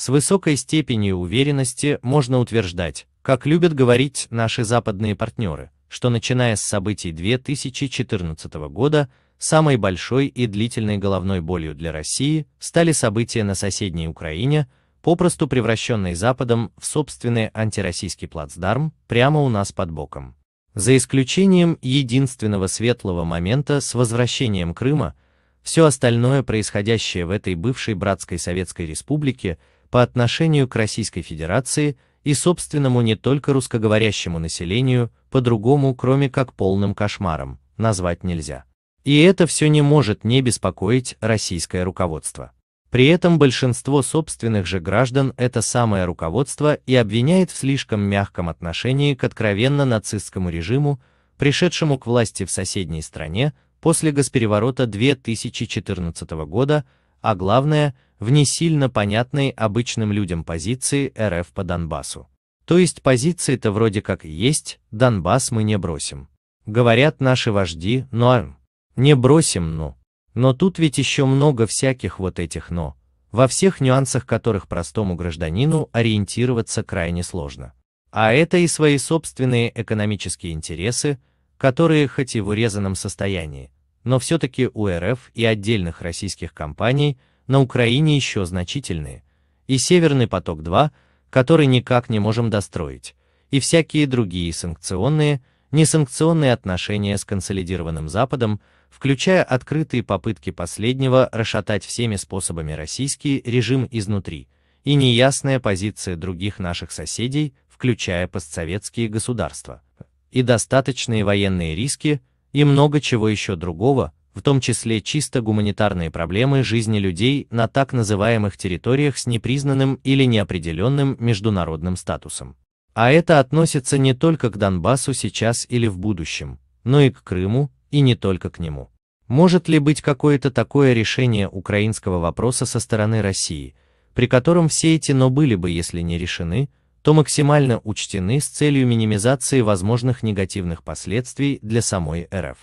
С высокой степенью уверенности можно утверждать, как любят говорить наши западные партнеры, что начиная с событий 2014 года, самой большой и длительной головной болью для России стали события на соседней Украине, попросту превращенной Западом в собственный антироссийский плацдарм прямо у нас под боком. За исключением единственного светлого момента с возвращением Крыма, все остальное происходящее в этой бывшей братской Советской Республике по отношению к Российской Федерации и собственному не только русскоговорящему населению, по-другому, кроме как полным кошмаром, назвать нельзя. И это все не может не беспокоить российское руководство. При этом большинство собственных же граждан это самое руководство и обвиняет в слишком мягком отношении к откровенно нацистскому режиму, пришедшему к власти в соседней стране после госпереворота 2014 года, а главное, в не сильно понятной обычным людям позиции РФ по Донбассу. То есть позиции-то вроде как есть, Донбасс мы не бросим. Говорят наши вожди, ну а не бросим, ну. Но тут ведь еще много всяких вот этих «но», во всех нюансах которых простому гражданину ориентироваться крайне сложно. А это и свои собственные экономические интересы, которые хоть и в урезанном состоянии, но все-таки у РФ и отдельных российских компаний на Украине еще значительные, и «Северный поток-2», который никак не можем достроить, и всякие другие санкционные, несанкционные отношения с консолидированным Западом, включая открытые попытки последнего расшатать всеми способами российский режим изнутри, и неясная позиция других наших соседей, включая постсоветские государства, и достаточные военные риски, и много чего еще другого, в том числе чисто гуманитарные проблемы жизни людей на так называемых территориях с непризнанным или неопределенным международным статусом. А это относится не только к Донбассу сейчас или в будущем, но и к Крыму, и не только к нему. Может ли быть какое-то такое решение украинского вопроса со стороны России, при котором все эти «но» были бы, если не решены, то максимально учтены с целью минимизации возможных негативных последствий для самой РФ.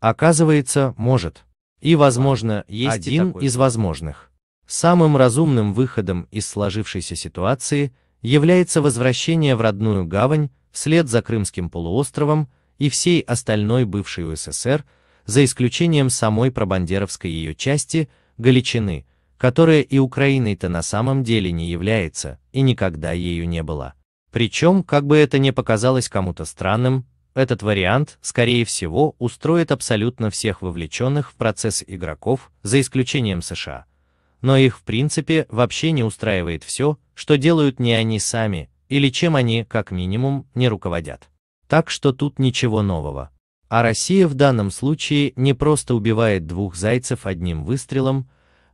Оказывается, может. И, возможно, есть один такой. из возможных. Самым разумным выходом из сложившейся ситуации является возвращение в родную гавань вслед за Крымским полуостровом и всей остальной бывшей УССР, за исключением самой пробандеровской ее части, Галичины – которая и Украиной-то на самом деле не является и никогда ею не была. Причем, как бы это ни показалось кому-то странным, этот вариант, скорее всего, устроит абсолютно всех вовлеченных в процесс игроков, за исключением США. Но их в принципе вообще не устраивает все, что делают не они сами, или чем они, как минимум, не руководят. Так что тут ничего нового. А Россия в данном случае не просто убивает двух зайцев одним выстрелом,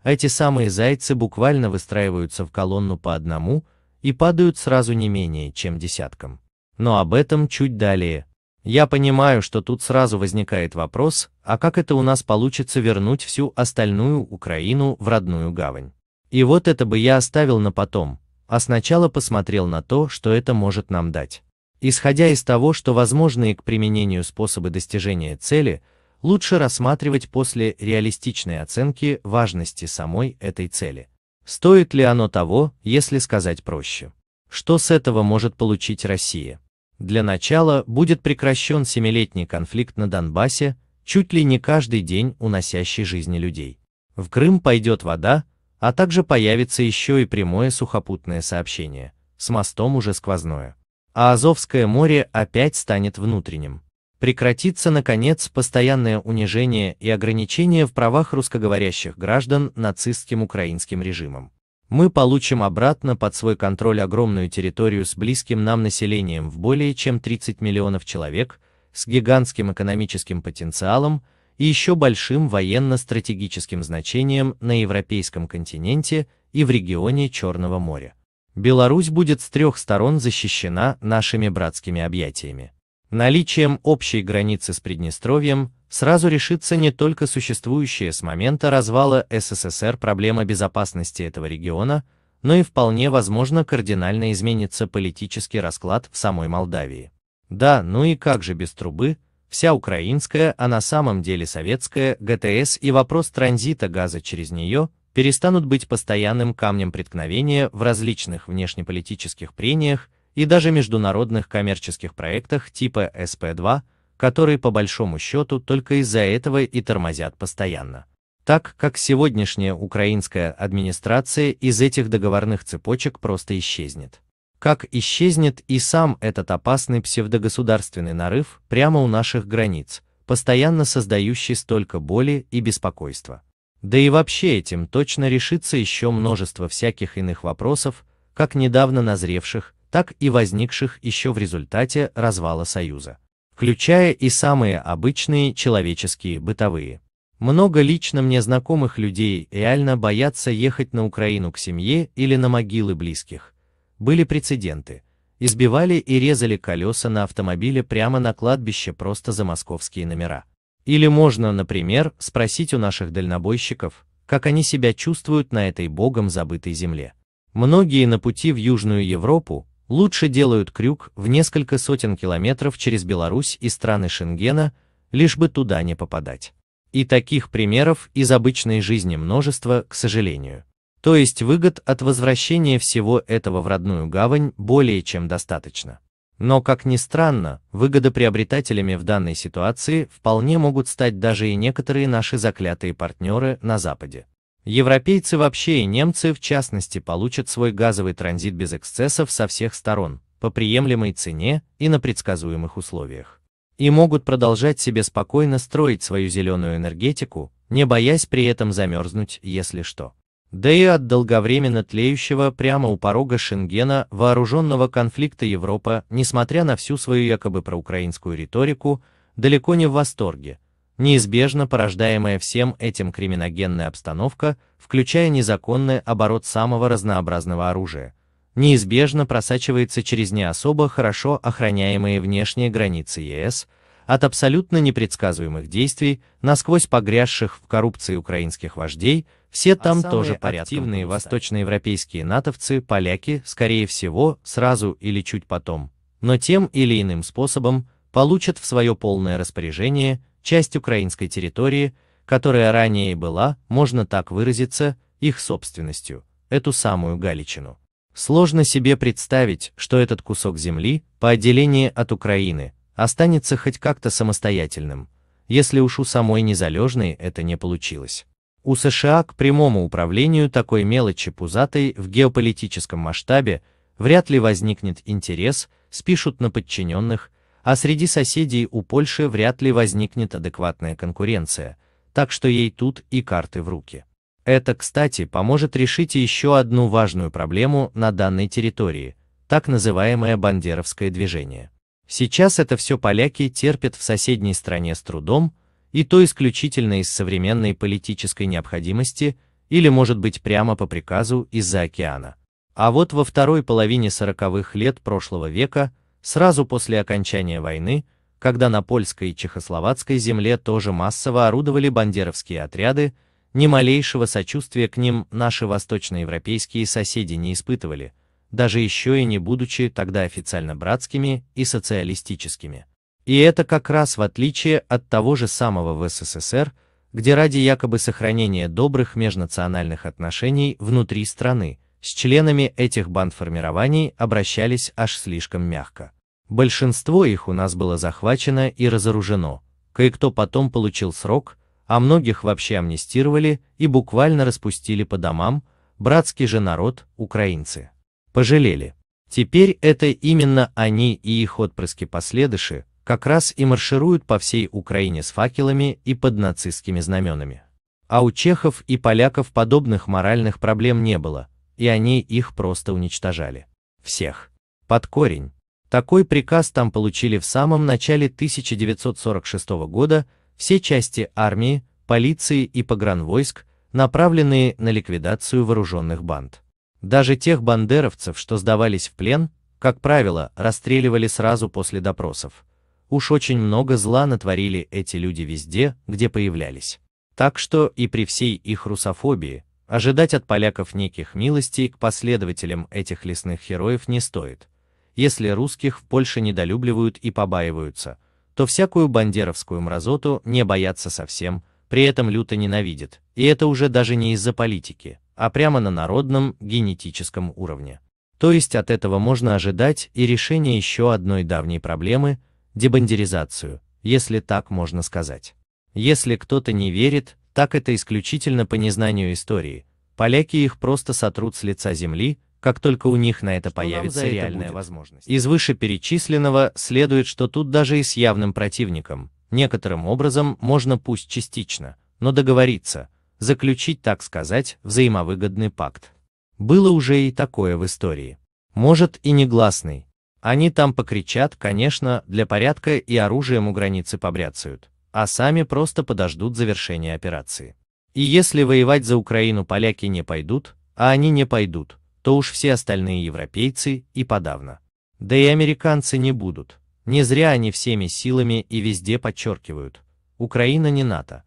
эти самые зайцы буквально выстраиваются в колонну по одному и падают сразу не менее, чем десяткам. Но об этом чуть далее. Я понимаю, что тут сразу возникает вопрос, а как это у нас получится вернуть всю остальную Украину в родную гавань? И вот это бы я оставил на потом, а сначала посмотрел на то, что это может нам дать. Исходя из того, что возможные к применению способы достижения цели – лучше рассматривать после реалистичной оценки важности самой этой цели. Стоит ли оно того, если сказать проще? Что с этого может получить Россия? Для начала будет прекращен семилетний конфликт на Донбассе, чуть ли не каждый день уносящий жизни людей. В Крым пойдет вода, а также появится еще и прямое сухопутное сообщение, с мостом уже сквозное. А Азовское море опять станет внутренним. Прекратится, наконец, постоянное унижение и ограничение в правах русскоговорящих граждан нацистским украинским режимом. Мы получим обратно под свой контроль огромную территорию с близким нам населением в более чем 30 миллионов человек, с гигантским экономическим потенциалом и еще большим военно-стратегическим значением на европейском континенте и в регионе Черного моря. Беларусь будет с трех сторон защищена нашими братскими объятиями. Наличием общей границы с Приднестровьем сразу решится не только существующая с момента развала СССР проблема безопасности этого региона, но и вполне возможно кардинально изменится политический расклад в самой Молдавии. Да, ну и как же без трубы, вся украинская, а на самом деле советская, ГТС и вопрос транзита газа через нее перестанут быть постоянным камнем преткновения в различных внешнеполитических прениях и даже международных коммерческих проектах типа SP2, которые по большому счету только из-за этого и тормозят постоянно. Так как сегодняшняя украинская администрация из этих договорных цепочек просто исчезнет. Как исчезнет и сам этот опасный псевдогосударственный нарыв прямо у наших границ, постоянно создающий столько боли и беспокойства. Да и вообще этим точно решится еще множество всяких иных вопросов, как недавно назревших так и возникших еще в результате развала Союза, включая и самые обычные человеческие бытовые. Много лично мне знакомых людей реально боятся ехать на Украину к семье или на могилы близких. Были прецеденты. Избивали и резали колеса на автомобиле прямо на кладбище просто за московские номера. Или можно, например, спросить у наших дальнобойщиков, как они себя чувствуют на этой богом забытой земле. Многие на пути в Южную Европу лучше делают крюк в несколько сотен километров через Беларусь и страны Шенгена, лишь бы туда не попадать. И таких примеров из обычной жизни множество, к сожалению. То есть выгод от возвращения всего этого в родную гавань более чем достаточно. Но, как ни странно, выгодоприобретателями в данной ситуации вполне могут стать даже и некоторые наши заклятые партнеры на Западе. Европейцы вообще и немцы в частности получат свой газовый транзит без эксцессов со всех сторон, по приемлемой цене и на предсказуемых условиях. И могут продолжать себе спокойно строить свою зеленую энергетику, не боясь при этом замерзнуть, если что. Да и от долговременно тлеющего прямо у порога Шенгена вооруженного конфликта Европа, несмотря на всю свою якобы проукраинскую риторику, далеко не в восторге, неизбежно порождаемая всем этим криминогенная обстановка, включая незаконный оборот самого разнообразного оружия, неизбежно просачивается через не особо хорошо охраняемые внешние границы ЕС, от абсолютно непредсказуемых действий, насквозь погрязших в коррупции украинских вождей, все а там тоже порядком восточноевропейские натовцы, поляки, скорее всего, сразу или чуть потом, но тем или иным способом получат в свое полное распоряжение часть украинской территории, которая ранее была, можно так выразиться, их собственностью, эту самую Галичину. Сложно себе представить, что этот кусок земли, по отделении от Украины, останется хоть как-то самостоятельным, если уж у самой незалежной это не получилось. У США к прямому управлению такой мелочи пузатой в геополитическом масштабе вряд ли возникнет интерес, спишут на подчиненных, а среди соседей у Польши вряд ли возникнет адекватная конкуренция, так что ей тут и карты в руки. Это, кстати, поможет решить еще одну важную проблему на данной территории, так называемое бандеровское движение. Сейчас это все поляки терпят в соседней стране с трудом, и то исключительно из современной политической необходимости или, может быть, прямо по приказу из-за океана. А вот во второй половине сороковых лет прошлого века сразу после окончания войны, когда на польской и чехословацкой земле тоже массово орудовали бандеровские отряды, ни малейшего сочувствия к ним наши восточноевропейские соседи не испытывали, даже еще и не будучи тогда официально братскими и социалистическими. И это как раз в отличие от того же самого в СССР, где ради якобы сохранения добрых межнациональных отношений внутри страны, с членами этих бандформирований обращались аж слишком мягко. Большинство их у нас было захвачено и разоружено, кое-кто потом получил срок, а многих вообще амнистировали и буквально распустили по домам, братский же народ, украинцы. Пожалели. Теперь это именно они и их отпрыски-последыши как раз и маршируют по всей Украине с факелами и под нацистскими знаменами. А у чехов и поляков подобных моральных проблем не было, и они их просто уничтожали. Всех. Под корень. Такой приказ там получили в самом начале 1946 года все части армии, полиции и погранвойск, направленные на ликвидацию вооруженных банд. Даже тех бандеровцев, что сдавались в плен, как правило, расстреливали сразу после допросов. Уж очень много зла натворили эти люди везде, где появлялись. Так что и при всей их русофобии, Ожидать от поляков неких милостей к последователям этих лесных героев не стоит. Если русских в Польше недолюбливают и побаиваются, то всякую бандеровскую мразоту не боятся совсем, при этом люто ненавидят, и это уже даже не из-за политики, а прямо на народном, генетическом уровне. То есть от этого можно ожидать и решение еще одной давней проблемы – дебандеризацию, если так можно сказать. Если кто-то не верит, так это исключительно по незнанию истории. Поляки их просто сотрут с лица земли, как только у них на это что появится реальная это возможность. Из вышеперечисленного следует, что тут даже и с явным противником, некоторым образом можно пусть частично, но договориться, заключить, так сказать, взаимовыгодный пакт. Было уже и такое в истории. Может и негласный. Они там покричат, конечно, для порядка и оружием у границы побряцают а сами просто подождут завершения операции. И если воевать за Украину поляки не пойдут, а они не пойдут, то уж все остальные европейцы и подавно. Да и американцы не будут. Не зря они всеми силами и везде подчеркивают, Украина не НАТО.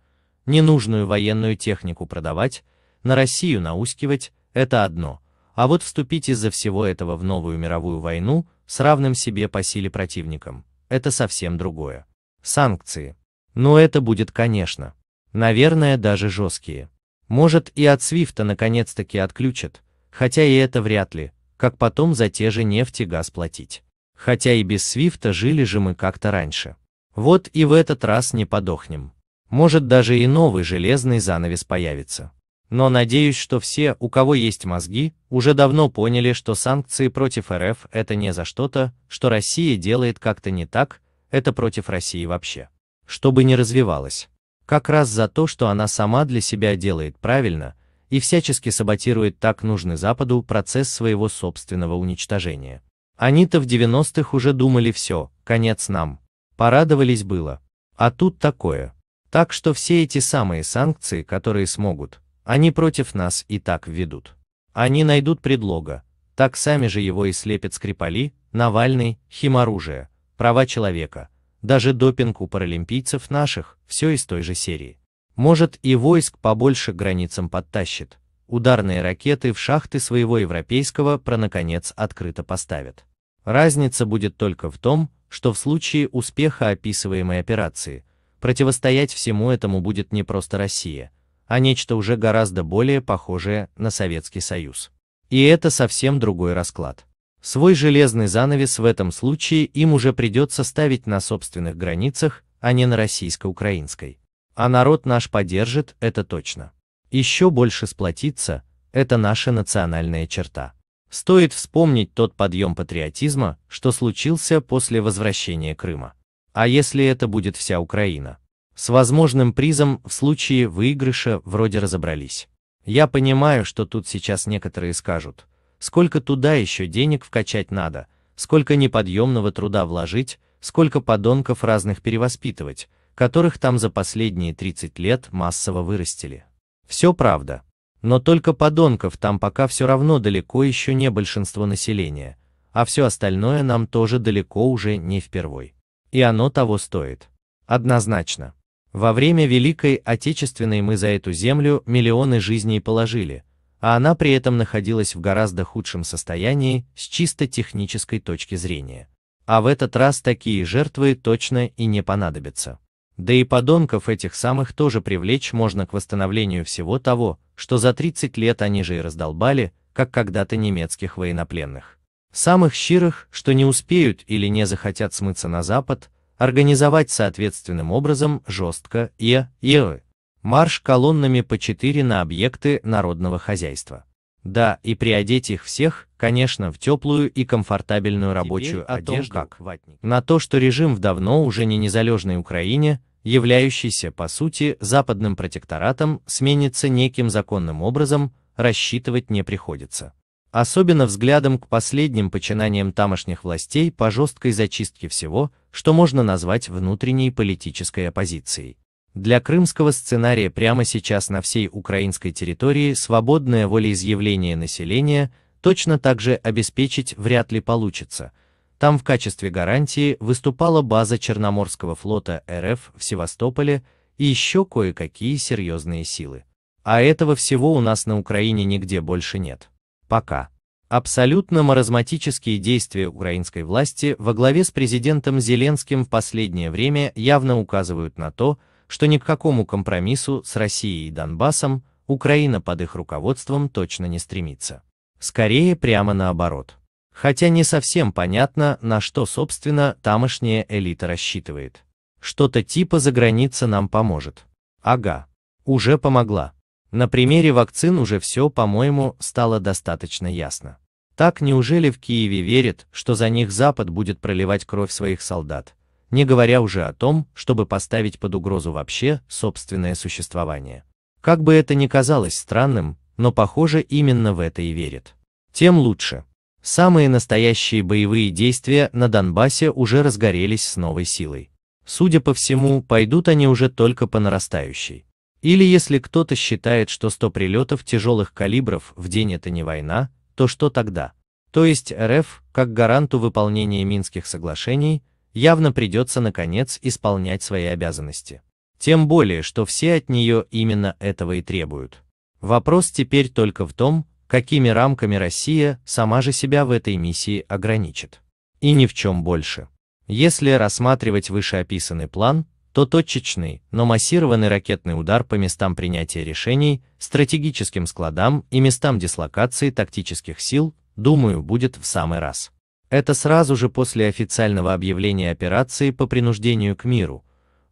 Ненужную военную технику продавать, на Россию наускивать – это одно, а вот вступить из-за всего этого в новую мировую войну с равным себе по силе противником – это совсем другое. Санкции – но это будет, конечно. Наверное, даже жесткие. Может и от Свифта наконец-таки отключат, хотя и это вряд ли, как потом за те же нефть и газ платить. Хотя и без Свифта жили же мы как-то раньше. Вот и в этот раз не подохнем. Может даже и новый железный занавес появится. Но надеюсь, что все, у кого есть мозги, уже давно поняли, что санкции против РФ это не за что-то, что Россия делает как-то не так, это против России вообще чтобы не развивалась. Как раз за то, что она сама для себя делает правильно и всячески саботирует так нужный Западу процесс своего собственного уничтожения. Они-то в 90-х уже думали все, конец нам. Порадовались было. А тут такое. Так что все эти самые санкции, которые смогут, они против нас и так введут. Они найдут предлога, так сами же его и слепят Скрипали, Навальный, химоружие, права человека, даже допинг у паралимпийцев наших, все из той же серии. Может и войск побольше границам подтащит. Ударные ракеты в шахты своего европейского про наконец открыто поставят. Разница будет только в том, что в случае успеха описываемой операции, противостоять всему этому будет не просто Россия, а нечто уже гораздо более похожее на Советский Союз. И это совсем другой расклад. Свой железный занавес в этом случае им уже придется ставить на собственных границах, а не на российско-украинской. А народ наш поддержит, это точно. Еще больше сплотиться – это наша национальная черта. Стоит вспомнить тот подъем патриотизма, что случился после возвращения Крыма. А если это будет вся Украина? С возможным призом в случае выигрыша вроде разобрались. Я понимаю, что тут сейчас некоторые скажут – сколько туда еще денег вкачать надо, сколько неподъемного труда вложить, сколько подонков разных перевоспитывать, которых там за последние 30 лет массово вырастили. Все правда. Но только подонков там пока все равно далеко еще не большинство населения, а все остальное нам тоже далеко уже не впервой. И оно того стоит. Однозначно. Во время Великой Отечественной мы за эту землю миллионы жизней положили, а она при этом находилась в гораздо худшем состоянии с чисто технической точки зрения. А в этот раз такие жертвы точно и не понадобятся. Да и подонков этих самых тоже привлечь можно к восстановлению всего того, что за 30 лет они же и раздолбали, как когда-то немецких военнопленных. Самых щирых, что не успеют или не захотят смыться на Запад, организовать соответственным образом жестко и, и Марш колоннами по четыре на объекты народного хозяйства. Да, и приодеть их всех, конечно, в теплую и комфортабельную рабочую Теперь одежду. как. Ватник. На то, что режим в давно уже не незалежной Украине, являющийся, по сути, западным протекторатом, сменится неким законным образом, рассчитывать не приходится. Особенно взглядом к последним починаниям тамошних властей по жесткой зачистке всего, что можно назвать внутренней политической оппозицией. Для крымского сценария прямо сейчас на всей украинской территории свободное волеизъявление населения точно так же обеспечить вряд ли получится. Там в качестве гарантии выступала база Черноморского флота РФ в Севастополе и еще кое-какие серьезные силы. А этого всего у нас на Украине нигде больше нет. Пока. Абсолютно маразматические действия украинской власти во главе с президентом Зеленским в последнее время явно указывают на то, что что ни к какому компромиссу с Россией и Донбассом Украина под их руководством точно не стремится. Скорее прямо наоборот. Хотя не совсем понятно, на что, собственно, тамошняя элита рассчитывает. Что-то типа за граница нам поможет. Ага. Уже помогла. На примере вакцин уже все, по-моему, стало достаточно ясно. Так неужели в Киеве верят, что за них Запад будет проливать кровь своих солдат, не говоря уже о том, чтобы поставить под угрозу вообще собственное существование. Как бы это ни казалось странным, но похоже именно в это и верит. Тем лучше. Самые настоящие боевые действия на Донбассе уже разгорелись с новой силой. Судя по всему, пойдут они уже только по нарастающей. Или если кто-то считает, что 100 прилетов тяжелых калибров в день это не война, то что тогда? То есть РФ, как гаранту выполнения Минских соглашений, явно придется наконец исполнять свои обязанности. Тем более, что все от нее именно этого и требуют. Вопрос теперь только в том, какими рамками Россия сама же себя в этой миссии ограничит. И ни в чем больше. Если рассматривать вышеописанный план, то точечный, но массированный ракетный удар по местам принятия решений, стратегическим складам и местам дислокации тактических сил, думаю, будет в самый раз. Это сразу же после официального объявления операции по принуждению к миру.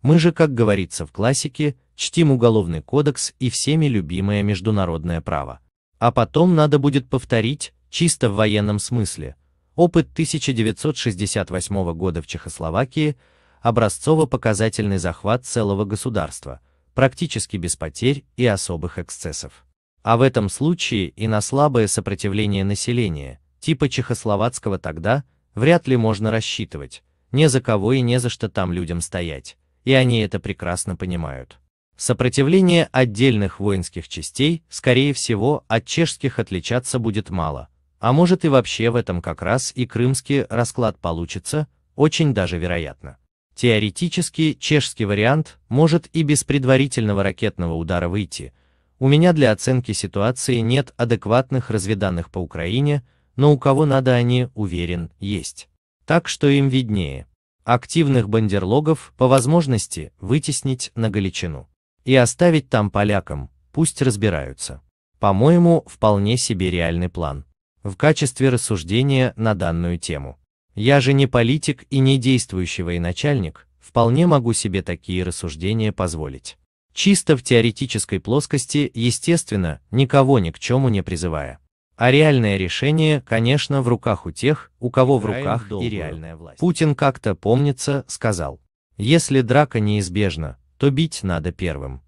Мы же, как говорится в классике, чтим уголовный кодекс и всеми любимое международное право. А потом надо будет повторить, чисто в военном смысле, опыт 1968 года в Чехословакии, образцово-показательный захват целого государства, практически без потерь и особых эксцессов. А в этом случае и на слабое сопротивление населения, типа чехословацкого тогда, вряд ли можно рассчитывать, не за кого и не за что там людям стоять, и они это прекрасно понимают. Сопротивление отдельных воинских частей, скорее всего, от чешских отличаться будет мало, а может и вообще в этом как раз и крымский расклад получится, очень даже вероятно. Теоретически чешский вариант может и без предварительного ракетного удара выйти, у меня для оценки ситуации нет адекватных разведанных по Украине, но у кого надо они, уверен, есть. Так что им виднее. Активных бандерлогов по возможности вытеснить на Галичину. И оставить там полякам, пусть разбираются. По-моему, вполне себе реальный план. В качестве рассуждения на данную тему. Я же не политик и не действующий военачальник, вполне могу себе такие рассуждения позволить. Чисто в теоретической плоскости, естественно, никого ни к чему не призывая. А реальное решение, конечно, в руках у тех, у кого в руках и реальная власть. Путин как-то, помнится, сказал, если драка неизбежна, то бить надо первым.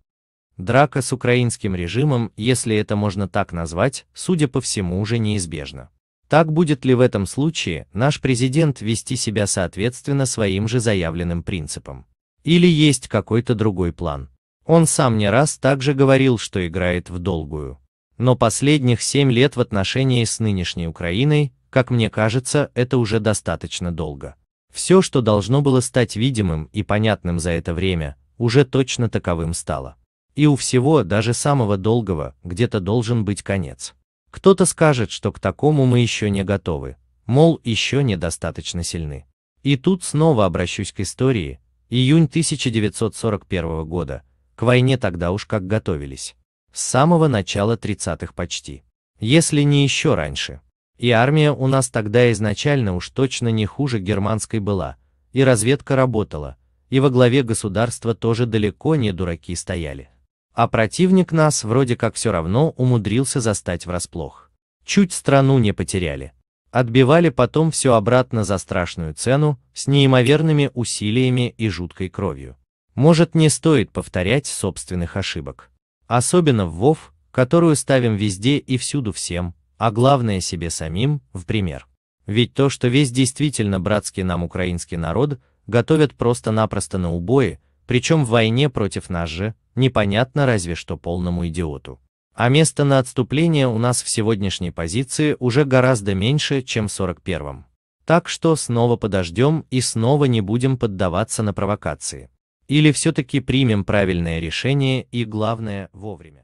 Драка с украинским режимом, если это можно так назвать, судя по всему уже неизбежна. Так будет ли в этом случае наш президент вести себя соответственно своим же заявленным принципам? Или есть какой-то другой план? Он сам не раз также говорил, что играет в долгую но последних 7 лет в отношении с нынешней Украиной, как мне кажется, это уже достаточно долго. Все, что должно было стать видимым и понятным за это время, уже точно таковым стало. И у всего, даже самого долгого, где-то должен быть конец. Кто-то скажет, что к такому мы еще не готовы, мол, еще недостаточно сильны. И тут снова обращусь к истории, июнь 1941 года, к войне тогда уж как готовились. С самого начала 30-х почти. Если не еще раньше. И армия у нас тогда изначально уж точно не хуже германской была, и разведка работала, и во главе государства тоже далеко не дураки стояли. А противник нас вроде как все равно умудрился застать врасплох. Чуть страну не потеряли. Отбивали потом все обратно за страшную цену, с неимоверными усилиями и жуткой кровью. Может не стоит повторять собственных ошибок особенно в вов, которую ставим везде и всюду всем, а главное себе самим, в пример. Ведь то, что весь действительно братский нам украинский народ, готовят просто-напросто на убои, причем в войне против нас же, непонятно разве что полному идиоту. А место на отступление у нас в сегодняшней позиции уже гораздо меньше, чем в 41-м. Так что снова подождем и снова не будем поддаваться на провокации. Или все-таки примем правильное решение и, главное, вовремя?